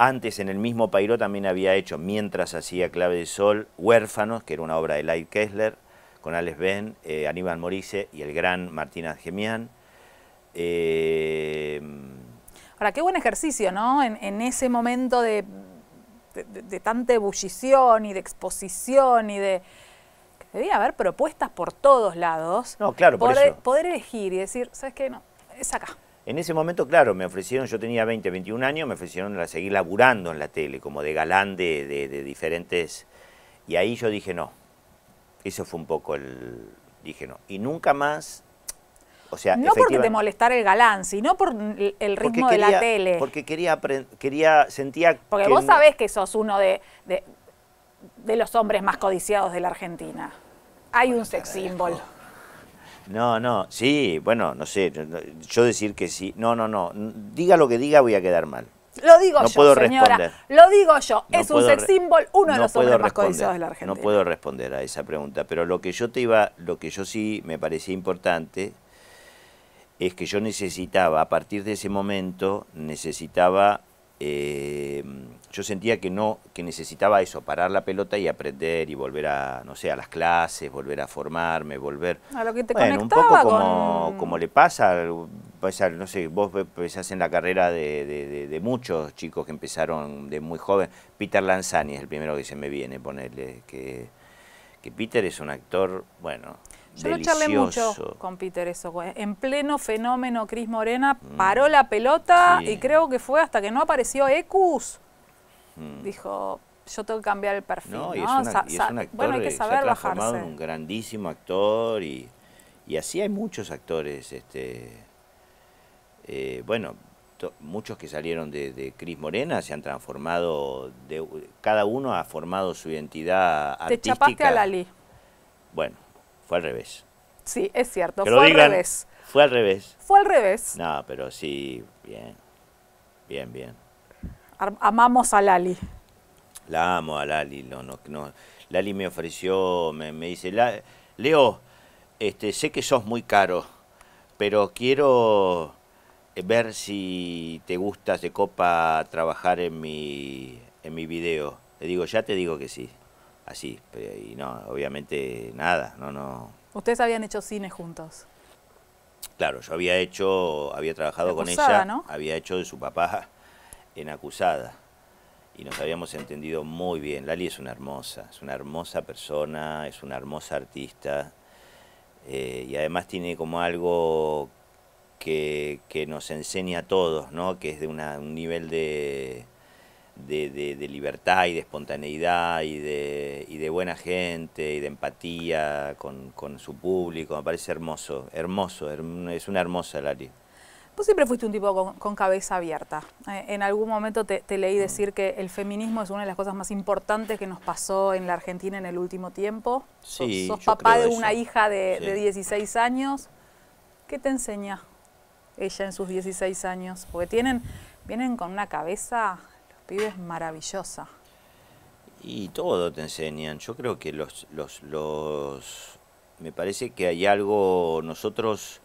Antes en el mismo Pairo también había hecho, mientras hacía Clave de Sol, Huérfanos, que era una obra de Light Kessler, con Alex Ben, eh, Aníbal Morice y el gran Martín Gemián. Eh, Ahora, qué buen ejercicio, ¿no? En, ese momento de, de, tanta ebullición y de exposición y de... debía haber propuestas por todos lados. No, claro, por eso. Poder elegir y decir, ¿sabes qué? No, es acá. En ese momento, claro, me ofrecieron, yo tenía 20, 21 años, me ofrecieron a seguir laburando en la tele, como de galán de, de, diferentes... Y ahí yo dije no. Eso fue un poco el... Dije no. Y nunca más o sea, no porque te molestara el galán, sino por el ritmo de la tele. Porque quería, quería sentía... Porque vos sabés que sos uno de, de, los hombres más codiciados de la Argentina. Hay un sex symbol. No, no, sí, bueno, no sé, yo decir que sí, no, no, no, diga lo que diga voy a quedar mal. Lo digo yo, señora, lo digo yo, es un sex symbol, uno de los hombres más codiciados de la Argentina. No puedo responder a esa pregunta, pero lo que yo te iba, lo que yo sí me parecía importante es que yo necesitaba, a partir de ese momento, necesitaba eh, yo sentía que no, que necesitaba eso, parar la pelota y aprender y volver a, no sé, a las clases, volver a formarme, volver... A lo que te un poco como, le pasa, no sé, vos empezás en la carrera de, de, muchos chicos que empezaron de muy joven. Peter Lanzani es el primero que se me viene, ponerle, que, que Peter es un actor, bueno... Yo lo charlé mucho con Peter eso. En pleno fenómeno, Cris Morena mm. paró la pelota y creo que fue hasta que no apareció Ecus. Mm. Dijo, yo tengo que cambiar el perfil. No, bueno, hay que saber se ha En un grandísimo actor y, así hay muchos actores. este eh, Bueno, muchos que salieron de, Cris Morena se han transformado, de, cada uno ha formado su identidad artística. Te chapaste a Lali. Bueno fue al revés. Sí, es cierto, fue al revés. Fue al revés. Fue al revés. No, pero sí, bien. Bien, bien. amamos a Lali. La amo a Lali. No, no, no. Lali me ofreció, me, dice, Leo, este, sé que sos muy caro, pero quiero ver si te gusta, de copa trabajar en mi, en mi video. Le digo, ya te digo que sí así. y no, obviamente nada, no, no. Ustedes habían hecho cine juntos. Claro, yo había hecho, había trabajado con ella, ¿no? había hecho de su papá en Acusada y nos habíamos entendido muy bien. Lali es una hermosa, es una hermosa persona, es una hermosa artista eh, y además tiene como algo que, nos enseña a todos, ¿no? que es de un nivel de, de, libertad y de espontaneidad y de, de buena gente y de empatía con, su público. Me parece hermoso, hermoso, es una hermosa Lali. Vos siempre fuiste un tipo con, cabeza abierta. Eh, en algún momento te, leí mm. decir que el feminismo es una de las cosas más importantes que nos pasó en la Argentina en el último tiempo. Sí, sos, papá de una hija de, 16 años. ¿Qué te enseña ella en sus 16 años? Porque tienen, vienen con una cabeza es maravillosa. Y todo te enseñan. Yo creo que los, los, los... me parece que hay algo, nosotros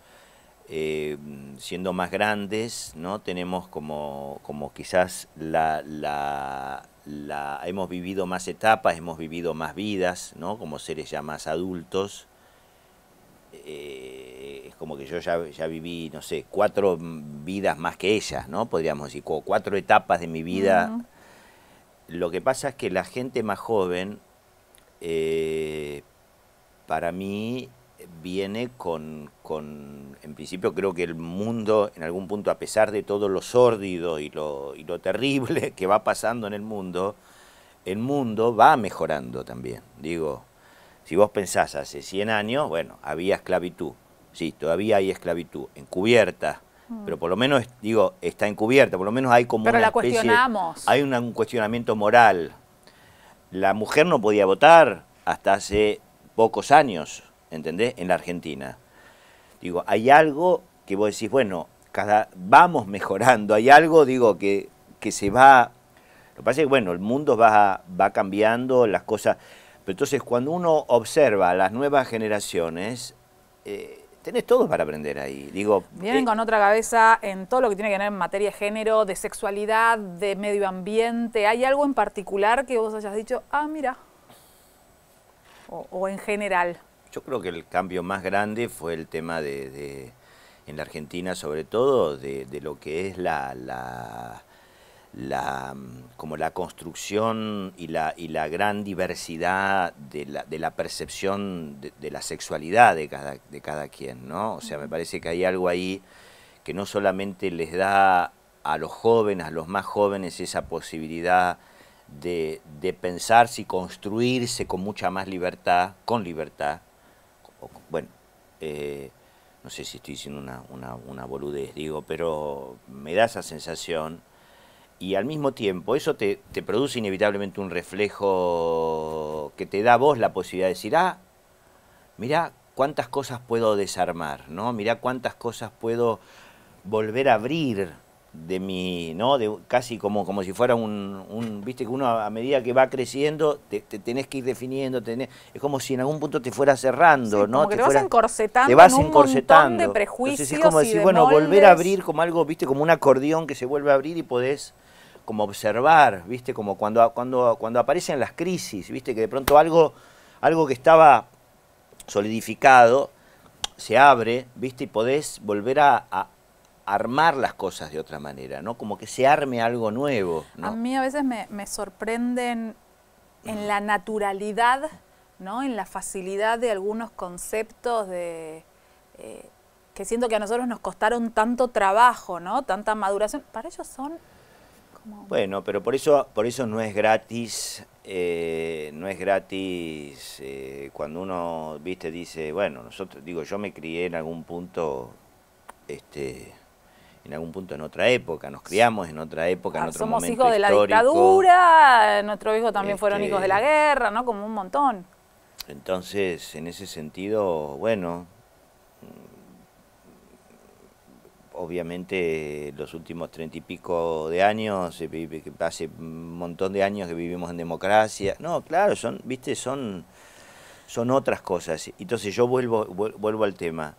eh, siendo más grandes, ¿no? Tenemos como, como quizás la, la, la, hemos vivido más etapas, hemos vivido más vidas, ¿no? Como seres ya más adultos eh, es como que yo ya, ya, viví, no sé, cuatro vidas más que ellas, ¿no? Podríamos decir, cuatro etapas de mi vida. Lo que pasa es que la gente más joven, eh, para mí, viene con, con, en principio creo que el mundo, en algún punto, a pesar de todo lo sórdido y lo, y lo terrible [LAUGHS] que va pasando en el mundo, el mundo va mejorando también, digo si vos pensás hace 100 años, bueno, había esclavitud. Sí, todavía hay esclavitud encubierta, mm. pero por lo menos, digo, está encubierta, por lo menos hay como pero la cuestionamos. hay un, cuestionamiento moral. La mujer no podía votar hasta hace pocos años, ¿entendés? En la Argentina. Digo, hay algo que vos decís, bueno, cada, vamos mejorando, hay algo, digo, que, que se va... Lo que pasa es que, bueno, el mundo va, va cambiando, las cosas... Pero entonces cuando uno observa a las nuevas generaciones, eh, tenés todo para aprender ahí. Digo, Vienen eh, con otra cabeza en todo lo que tiene que ver en materia de género, de sexualidad, de medio ambiente. ¿Hay algo en particular que vos hayas dicho, ah, mira? O, en general. Yo creo que el cambio más grande fue el tema de, en la Argentina sobre todo, de, lo que es la la, mm, como la construcción y la, y la gran diversidad de la, de la percepción de, la sexualidad de cada, de cada quien, ¿no? O sea, me parece que hay algo ahí que no solamente les da a los jóvenes, a los más jóvenes, esa posibilidad de, de pensarse y construirse con mucha más libertad, con libertad, bueno, eh, no sé si estoy diciendo una, una boludez, digo, pero me da esa sensación y al mismo tiempo eso te, produce inevitablemente un reflejo que te da a vos la posibilidad de decir, ah, mirá cuántas cosas puedo desarmar, ¿no? Mirá cuántas cosas puedo volver a abrir de mi, ¿no? De, casi como, como si fuera un, viste que uno a, medida que va creciendo te, tenés que ir definiendo, tenés, es como si en algún punto te fuera cerrando, ¿no? te, vas encorsetando, te vas encorsetando. es como decir, bueno, volver a abrir como algo, viste, como un acordeón que se vuelve a abrir y podés como observar, ¿viste? Como cuando, cuando, cuando aparecen las crisis, ¿viste? Que de pronto algo, algo que estaba solidificado se abre, ¿viste? Y podés volver a, armar las cosas de otra manera, ¿no? Como que se arme algo nuevo. A mí a veces me, sorprenden en la naturalidad, ¿no? En la facilidad de algunos conceptos de... Eh, que siento que a nosotros nos costaron tanto trabajo, ¿no? Tanta maduración. Para ellos son bueno, pero por eso, por eso no es gratis, eh, no es gratis eh, cuando uno, viste, dice, bueno, nosotros, digo, yo me crié en algún punto, este, en algún punto en otra época, nos criamos en otra época, en ah, otro somos hijos de la dictadura, nuestros hijos también fueron este, hijos de la guerra, ¿no? Como un montón. Entonces, en ese sentido, bueno, obviamente los últimos treinta y pico de años, hace un montón de años que vivimos en democracia. No, claro, son, viste, son, son otras cosas. Entonces yo vuelvo, vuelvo al tema.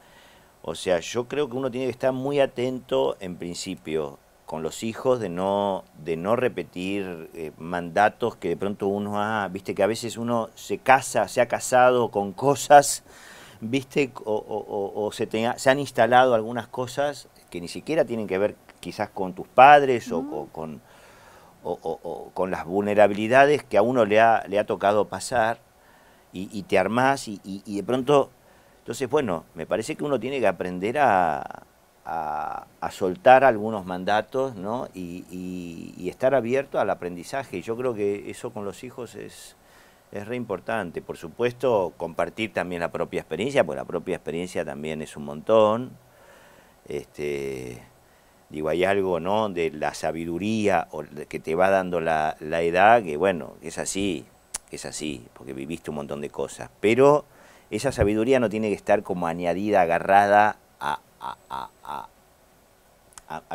O sea, yo creo que uno tiene que estar muy atento en principio con los hijos de no, de no repetir eh, mandatos que de pronto uno ha, ah, viste que a veces uno se casa, se ha casado con cosas viste, o, se, se han instalado algunas cosas que ni siquiera tienen que ver quizás con tus padres o, con, las vulnerabilidades que a uno le ha, le ha tocado pasar y, te armás y, de pronto... Entonces, bueno, me parece que uno tiene que aprender a, a, soltar algunos mandatos ¿no? y, estar abierto al aprendizaje. Yo creo que eso con los hijos es, es re importante. Por supuesto, compartir también la propia experiencia, porque la propia experiencia también es un montón. Este, digo, hay algo, ¿no? De la sabiduría que te va dando la, edad, que bueno, es así, es así, porque viviste un montón de cosas. Pero esa sabiduría no tiene que estar como añadida, agarrada a,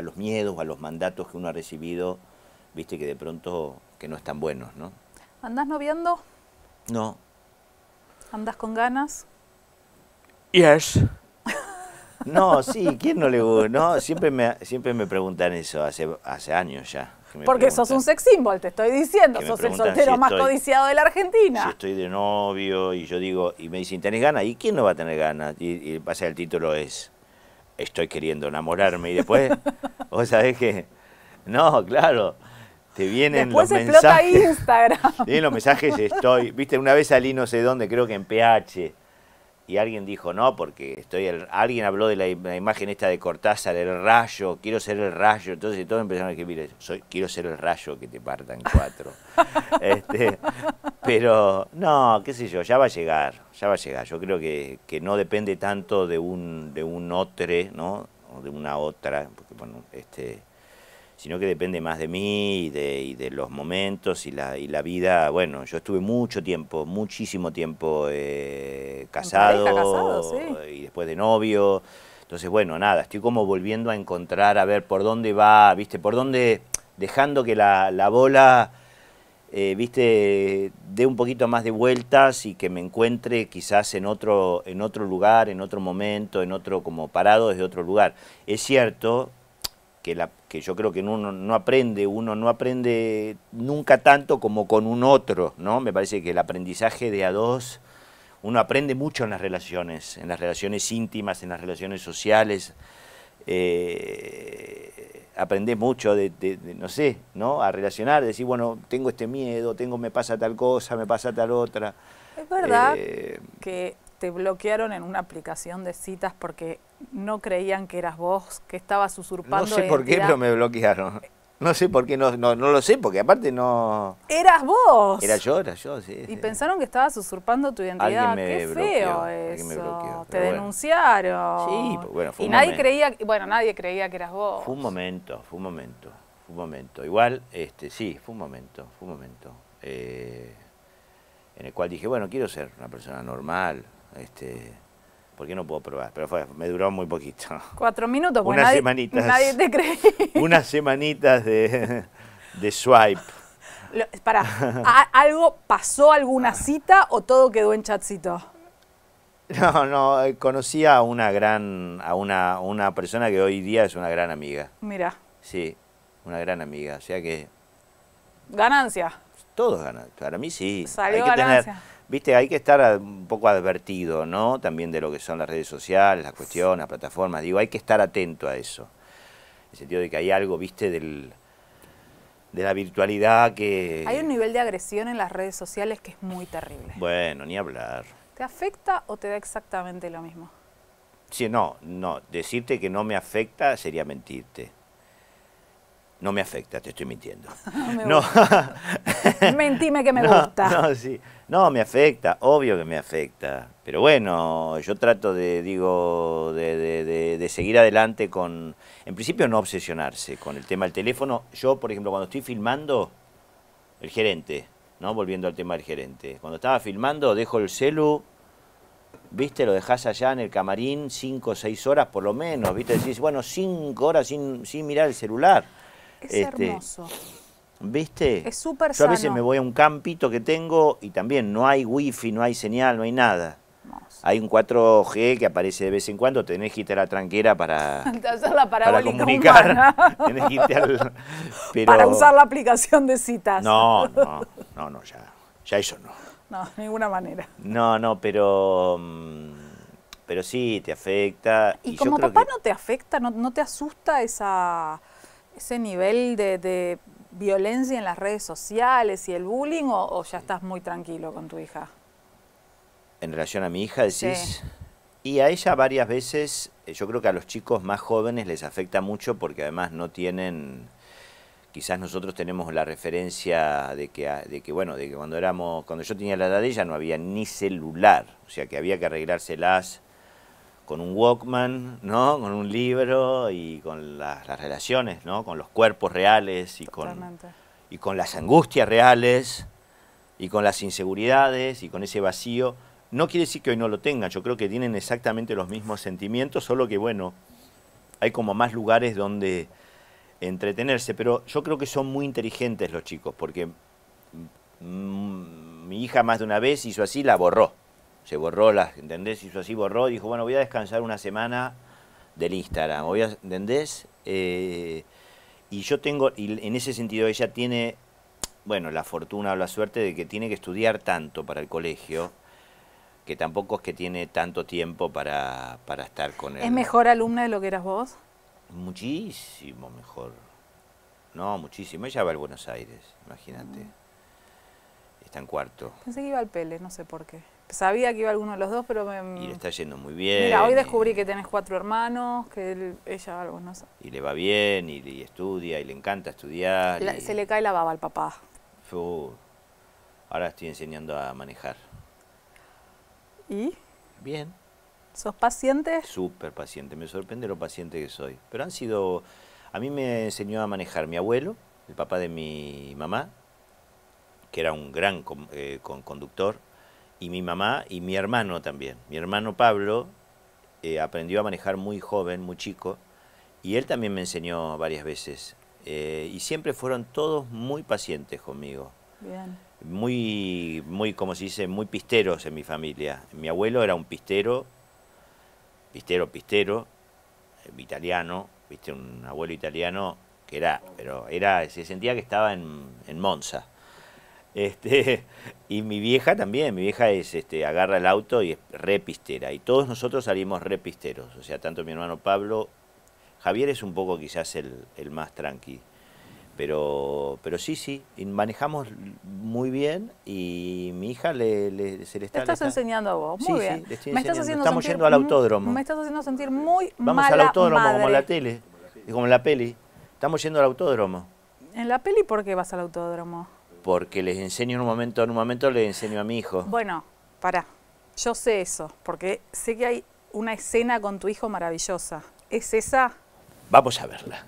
los miedos, a los mandatos que uno ha recibido, viste, que de pronto que no están buenos, ¿no? ¿Andás noviando? No. ¿Andas con ganas? Yes. No, sí, ¿quién no le gusta? No, siempre me, siempre me preguntan eso, hace, hace años ya. Porque sos un sex symbol, te estoy diciendo, sos el soltero más codiciado de la Argentina. estoy de novio y yo digo, y me dicen, ¿tenés ganas? ¿Y quién no va a tener ganas? Y, y pasa el título es, estoy queriendo enamorarme. Y después, [LAUGHS] vos sabés que, no, claro, te vienen después explota Instagram. Te [LAUGHS] vienen los mensajes, estoy, viste, una vez salí no sé dónde, creo que en PH y alguien dijo no porque estoy alguien habló de la, imagen esta de Cortázar del rayo quiero ser el rayo entonces todos empezaron a escribir soy quiero ser el rayo que te partan cuatro [LAUGHS] este, pero no qué sé yo ya va a llegar ya va a llegar yo creo que, que no depende tanto de un de un otre no o de una otra porque bueno este sino que depende más de mí y de, los momentos y la, vida. Bueno, yo estuve mucho tiempo, muchísimo tiempo eh, casado, y después de novio. Entonces, bueno, nada, estoy como volviendo a encontrar, a ver por dónde va, viste, por dónde, dejando que la, bola... Eh, viste, dé un poquito más de vueltas y que me encuentre quizás en otro, en otro lugar, en otro momento, en otro, como parado desde otro lugar. Es cierto que la, que yo creo que uno no aprende, uno no aprende nunca tanto como con un otro, ¿no? Me parece que el aprendizaje de a dos, uno aprende mucho en las relaciones, en las relaciones íntimas, en las relaciones sociales, eh, aprende mucho de, no sé, ¿no? A relacionar, decir, bueno, tengo este miedo, tengo, me pasa tal cosa, me pasa tal otra. Es verdad eh, que te bloquearon en una aplicación de citas porque no creían que eras vos, que estabas usurpando. No sé por qué, me bloquearon. No sé por qué, no, lo sé, porque aparte no... ¡Eras vos! Era yo, era yo, sí. Y pensaron que estabas usurpando tu identidad. ¡Qué feo eso! Te denunciaron. Sí, pues, bueno, fue Y nadie creía, bueno, nadie creía que eras vos. Fue un momento, fue un momento, fue un momento. Igual, este, sí, fue un momento, fue un momento. Eh, en el cual dije, bueno, quiero ser una persona normal, este, porque no puedo probar, pero fue, me duró muy poquito. Cuatro minutos, Unas semanitas, nadie te cree. [LAUGHS] Unas semanitas de, swipe. para, ¿algo pasó alguna cita o todo quedó en chatcito? No, no, eh, conocí a una gran, a una, una persona que hoy día es una gran amiga. Mira. Sí, una gran amiga, o sea que... Ganancia. Todos ganan, para mí sí. Salió ganancia. Viste, hay que estar un poco advertido, ¿no? También de lo que son las redes sociales, las cuestiones, las plataformas. Digo, hay que estar atento a eso. En el sentido de que hay algo, viste, del, de la virtualidad que... Hay un nivel de agresión en las redes sociales que es muy terrible. Bueno, ni hablar. ¿Te afecta o te da exactamente lo mismo? Sí, no, no. Decirte que no me afecta sería mentirte. No me afecta, te estoy mintiendo. [LAUGHS] Ah, no. [LAUGHS] Mentime que me gusta. No, sí. No, me afecta, obvio que me afecta. Pero bueno, yo trato de, digo, de, seguir adelante con. En principio, no obsesionarse con el tema del teléfono. Yo, por ejemplo, cuando estoy filmando, el gerente, ¿no? Volviendo al tema del gerente. Cuando estaba filmando, dejo el celu ¿viste? Lo dejas allá en el camarín cinco o seis horas por lo menos, ¿viste? Decís, bueno, cinco horas sin, sin mirar el celular. Es este, hermoso. ¿Viste? Es súper Yo a veces me voy a un campito que tengo y también no hay wifi, no hay señal, no hay nada. Hay un 4G que aparece de vez en cuando, tenés que irte a la tranquera para, [LAUGHS] para comunicar. [LAUGHS] que Para usar la aplicación de citas. No, no, no, ya, ya eso no. No, de ninguna manera. No, no, pero... Mm, pero sí, te afecta. Y, como papá no te afecta, no te asusta esa ese nivel de, violencia en las redes sociales y el bullying o, ya estás muy tranquilo con tu hija? En relación a mi hija decís... Y a ella varias veces, eh, yo creo que a los chicos más jóvenes les afecta mucho porque además no tienen quizás nosotros tenemos la referencia de que, ah, de que bueno, de que cuando éramos, cuando yo tenía la edad de ella no había ni celular, o sea que había que arreglárselas con un Walkman, ¿no? Con un libro y con las relaciones, ¿no? Con los cuerpos reales y con, y con las angustias reales y con las inseguridades y con ese vacío. No quiere decir que hoy no lo tengan, yo creo que tienen exactamente los mismos sentimientos, solo que bueno, hay como más lugares donde entretenerse, pero yo creo que son muy inteligentes los chicos, porque mi hija más de una vez hizo así, la borró se borró las, ¿entendés? Hizo así, borró, dijo, bueno, voy a descansar una semana del Instagram, voy ¿entendés? Eh, y yo tengo, y en ese sentido ella tiene, bueno, la fortuna o la suerte de que tiene que estudiar tanto para el colegio, que tampoco es que tiene tanto tiempo para, para estar con él. ¿Es mejor alumna de lo que eras vos? Muchísimo mejor. No, muchísimo. Ella va al Buenos Aires, imagínate. Mm. Está en cuarto. Pensé que iba al Pele, no sé por qué. Sabía que iba alguno de los dos, pero me... Y le está yendo muy bien. Mira, hoy descubrí que tenés cuatro hermanos, que él, ella algo, no sé. Y le va bien, y, estudia, y le encanta estudiar. Se le cae la baba al papá. Fue... ahora estoy enseñando a manejar. ¿Y? Bien. ¿Sos paciente? Súper paciente, me sorprende lo paciente que soy. Pero han sido... A mí me enseñó a manejar mi abuelo, el papá de mi mamá, que era un gran eh, conductor, y mi mamá y mi hermano también. Mi hermano Pablo eh, aprendió a manejar muy joven, muy chico, y él también me enseñó varias veces. Eh, y siempre fueron todos muy pacientes conmigo. Bien. Muy, muy, como se dice, muy pisteros en mi familia. Mi abuelo era un pistero, pistero, pistero, eh, italiano, viste, un abuelo italiano que era, pero era, se sentía que estaba en, en Monza. Este, [LAUGHS] y mi vieja también, mi vieja es, este, agarra el auto y es repistera. Y todos nosotros salimos repisteros. O sea, tanto mi hermano Pablo, Javier es un poco quizás el, más tranqui. Pero, pero sí, sí, manejamos muy bien y mi hija le, se le está... Te estás enseñando a vos, muy bien. me estás haciendo Estamos sentir, yendo al autódromo. Me estás haciendo sentir muy Vamos al autódromo, como en la tele, como en la peli. Estamos yendo al autódromo. ¿En la peli por qué vas al autódromo? porque les enseño en un momento, en un momento les enseño a mi hijo. Bueno, pará, yo sé eso, porque sé que hay una escena con tu hijo maravillosa. ¿Es esa? Vamos a verla.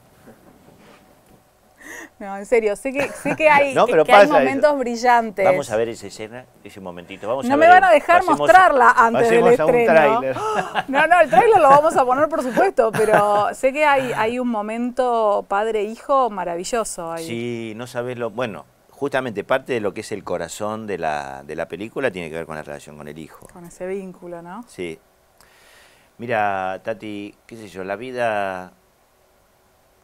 No, en serio, sé que, sé que hay, [LAUGHS] que momentos brillantes. Vamos a ver esa escena, ese momentito. no me van a dejar mostrarla antes del estreno. [GASPS] No, no, el tráiler lo vamos a poner, por supuesto, pero sé que hay, hay un momento padre-hijo maravilloso ahí. Sí, no sabes lo... Bueno, justamente parte de lo que es el corazón de la, de la película tiene que ver con la relación con el hijo. Con ese vínculo, ¿no? Sí. Mira, Tati, qué sé yo, la vida,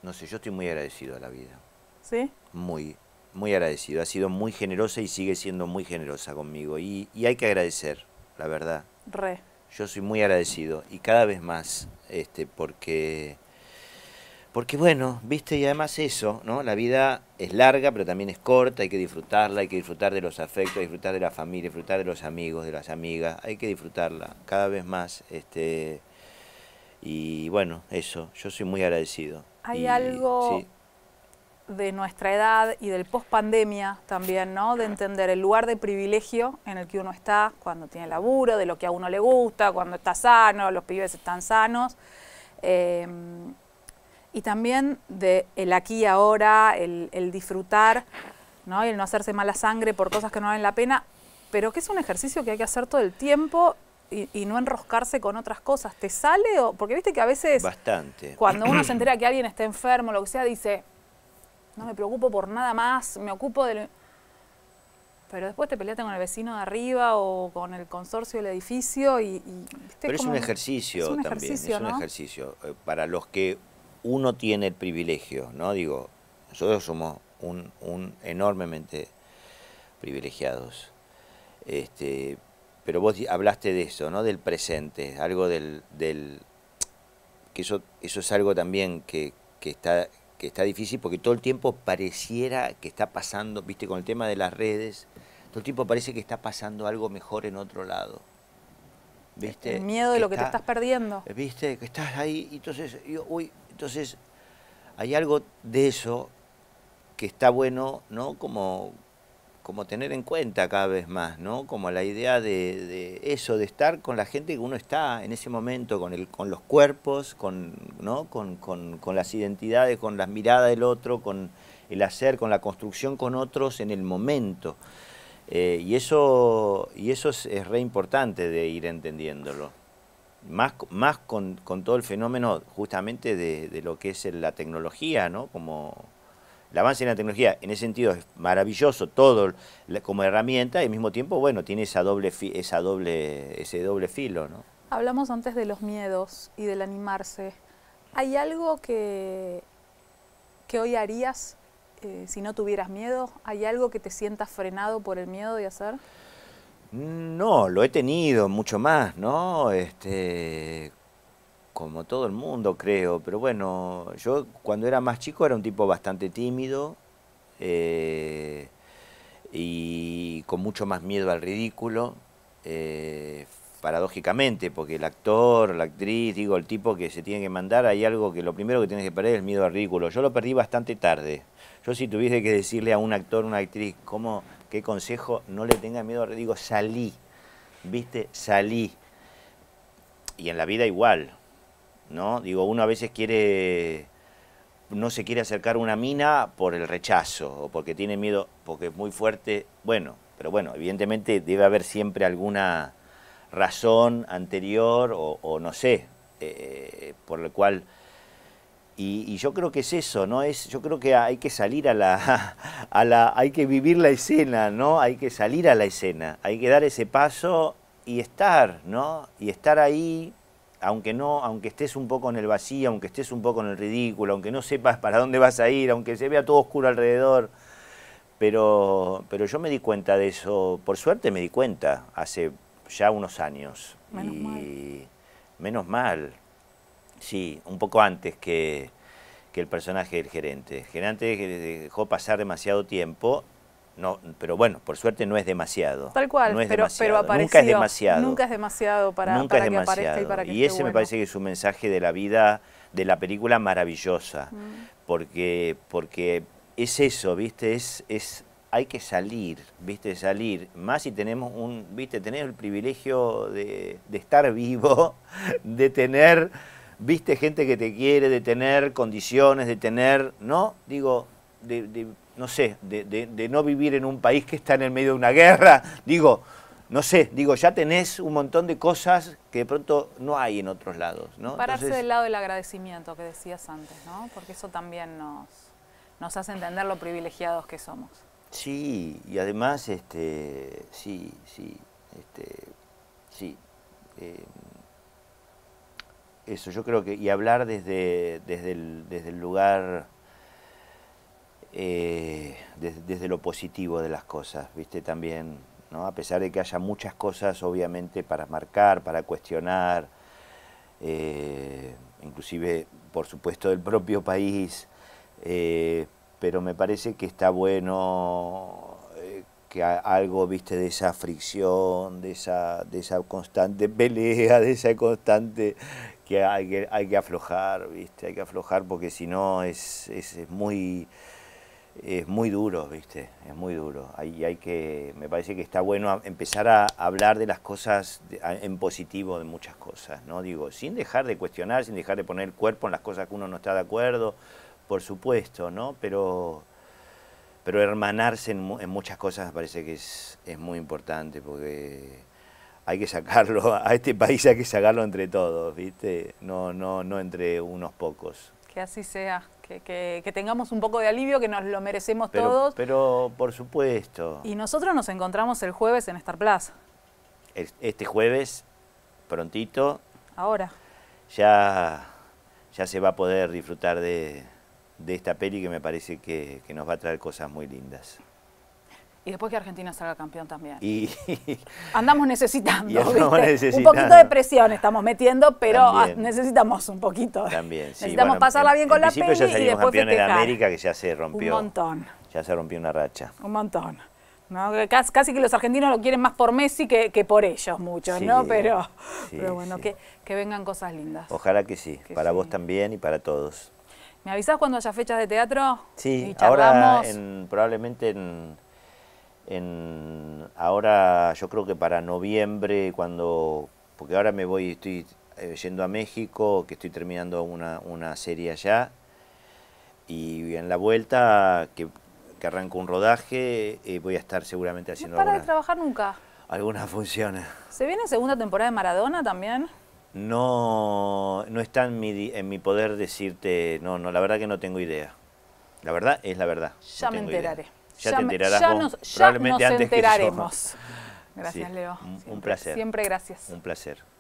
no sé, yo estoy muy agradecido a la vida. ¿Sí? Muy, muy agradecido. Ha sido muy generosa y sigue siendo muy generosa conmigo. Y, y hay que agradecer, la verdad. Re. Yo soy muy agradecido y cada vez más, este, porque porque bueno, viste, y además eso, ¿no? La vida es larga, pero también es corta, hay que disfrutarla, hay que disfrutar de los afectos, disfrutar de la familia, disfrutar de los amigos, de las amigas, hay que disfrutarla cada vez más. Este, y bueno, eso, yo soy muy agradecido. Hay algo de nuestra edad y del post pandemia también, ¿no? De entender el lugar de privilegio en el que uno está cuando tiene laburo, de lo que a uno le gusta, cuando está sano, los pibes están sanos. Em, y también de el aquí y ahora, el, disfrutar ¿no? y el no hacerse mala sangre por cosas que no valen la pena, pero que es un ejercicio que hay que hacer todo el tiempo y, no enroscarse con otras cosas. ¿Te sale? O, porque viste que a veces. Bastante. Cuando uno se [CLEARS THROAT] entera que alguien está enfermo, lo que sea, dice: No me preocupo por nada más, me ocupo de... Pero después te peleaste con el vecino de arriba o con el consorcio del edificio y. Pero es un ejercicio también. un ejercicio. Es un ejercicio. Eh, para los que uno tiene el privilegio, ¿no? Digo, nosotros somos un, un enormemente privilegiados. Este, pero vos hablaste de eso, ¿no? Del presente, algo del, del que eso, eso es algo también que, está, que está difícil porque todo el tiempo pareciera que está pasando, viste, con el tema de las redes, todo el tiempo parece que está pasando algo mejor en otro lado. ¿Viste? El miedo de lo que te estás perdiendo. ¿Viste? Que estás ahí, y entonces, yo, uy, entonces, hay algo de eso que está bueno, ¿no? Como, tener en cuenta cada vez más, ¿no? Como la idea de, eso, de estar con la gente que uno está en ese momento, con, el, con los cuerpos, con, ¿no? Con, las identidades, con las miradas del otro, con el hacer, con la construcción con otros en el momento. Eh, y eso, y eso es, es re importante de ir entendiéndolo más, más con, con, todo el fenómeno justamente de, lo que es la tecnología, ¿no? Como el avance en la tecnología, en ese sentido es maravilloso todo como herramienta y al mismo tiempo, bueno, tiene esa doble, esa doble, ese doble filo, ¿no? Hablamos antes de los miedos y del animarse. ¿Hay algo que, que hoy harías eh, si no tuvieras miedo? ¿Hay algo que te sientas frenado por el miedo de hacer? No, lo he tenido mucho más, ¿no? Este, como todo el mundo creo, pero bueno, yo cuando era más chico era un tipo bastante tímido eh, y con mucho más miedo al ridículo, eh, paradójicamente, porque el actor, la actriz, digo, el tipo que se tiene que mandar, hay algo que lo primero que tienes que perder es el miedo al ridículo. Yo lo perdí bastante tarde. Yo si tuviese que decirle a un actor, una actriz, cómo, qué consejo, no le tenga miedo, digo, salí, viste, salí. Y en la vida igual, ¿no? Digo, uno a veces quiere, no se quiere acercar a una mina por el rechazo, o porque tiene miedo, porque es muy fuerte, bueno, pero bueno, evidentemente debe haber siempre alguna razón anterior o, no sé, eh, por la cual y, yo creo que es eso, ¿no? Es, yo creo que hay que salir a la, [LAUGHS] a la, hay que vivir la escena, ¿no? Hay que salir a la escena, hay que dar ese paso y estar, ¿no? Y estar ahí, aunque no, aunque estés un poco en el vacío, aunque estés un poco en el ridículo, aunque no sepas [LAUGHS] para dónde vas a ir, aunque se vea todo oscuro alrededor. Pero, pero yo me di cuenta de eso, por suerte me di cuenta hace ya unos años. y menos mal, Sí, un poco antes que, el personaje del gerente. El gerente dejó pasar demasiado tiempo no, pero bueno, por suerte no es demasiado. Tal cual, pero, demasiado. Nunca es demasiado. Nunca es demasiado para, nunca es demasiado. y para que Y ese me parece que es un mensaje de la vida, de la película maravillosa, mm. porque, porque es eso, ¿viste? Es, es, hay que salir, ¿viste? Salir. Más si tenemos un, ¿viste? Tener el privilegio de, de estar vivo, [LAUGHS] de tener viste gente que te quiere, de tener condiciones, de tener, ¿no? Digo, de, no sé, de, no vivir en un país que está en el medio de una guerra, [LAUGHS] digo, no sé, digo, ya tenés un montón de cosas que de pronto no hay en otros lados, ¿no? Pararse del lado del agradecimiento que decías antes, ¿no? Porque eso también nos, nos hace entender lo privilegiados que somos. Sí, y además, este, sí, sí, este, sí. Eh, eso, yo creo que, y hablar desde, desde, el, lugar, eh, desde, lo positivo de las cosas, ¿viste? También, ¿no? A pesar de que haya muchas cosas, obviamente, para marcar, para cuestionar, eh, inclusive, por supuesto, del propio país, eh, pero me parece que está bueno que algo, viste, de esa fricción, de esa, de esa constante [LAUGHS] pelea, de esa constante que hay que, hay que aflojar, ¿viste? Hay que aflojar porque si no es, es, muy es muy duro, ¿viste? Es muy duro. Hay, hay que, me parece que está bueno empezar a hablar de las cosas en positivo de muchas cosas, ¿no? Digo, sin dejar de cuestionar, sin dejar de poner cuerpo en las cosas que uno no está de acuerdo, por supuesto, ¿no? Pero pero hermanarse en, muchas cosas me parece que es, es muy importante porque hay que sacarlo, [LAUGHS] a este país hay que sacarlo entre todos, ¿viste? No, no, no entre unos pocos. Que así sea, que, que, que tengamos un poco de alivio, que nos lo merecemos todos. Pero por supuesto. Y nosotros nos encontramos el jueves en Star Plaza. Este jueves, prontito. Ahora. Ya, ya se va a poder disfrutar de, esta peli que me parece que nos va a traer cosas muy lindas. Y después que Argentina salga campeón también. [LAUGHS] andamos necesitando, [LAUGHS] Un poquito de presión estamos metiendo, pero necesitamos un poquito. También, sí. Necesitamos pasarla bien con la peli y después campeones de América que ya se rompió. Un montón. Ya se rompió una racha. Un montón. Casi, que los argentinos lo quieren más por Messi que, por ellos muchos, ¿no? Pero, bueno, que, vengan cosas lindas. Ojalá que sí, para vos también y para todos. ¿Me avisás cuando haya fechas de teatro? Sí, ahora probablemente en en, ahora yo creo que para noviembre, cuando, porque ahora me voy, estoy eh, yendo a México, que estoy terminando una, serie allá, y en la vuelta que, que arranco un rodaje, eh, voy a estar seguramente haciendo... para trabajar nunca. Algunas funciones. ¿Se viene segunda temporada de Maradona también? No, no está en mi, en mi poder decirte, no, no, la verdad que no tengo idea. La verdad es la verdad. Ya me enteraré. Ya, te enterarás vos. probablemente antes Que Gracias, Leo. un placer. Siempre gracias. Un placer.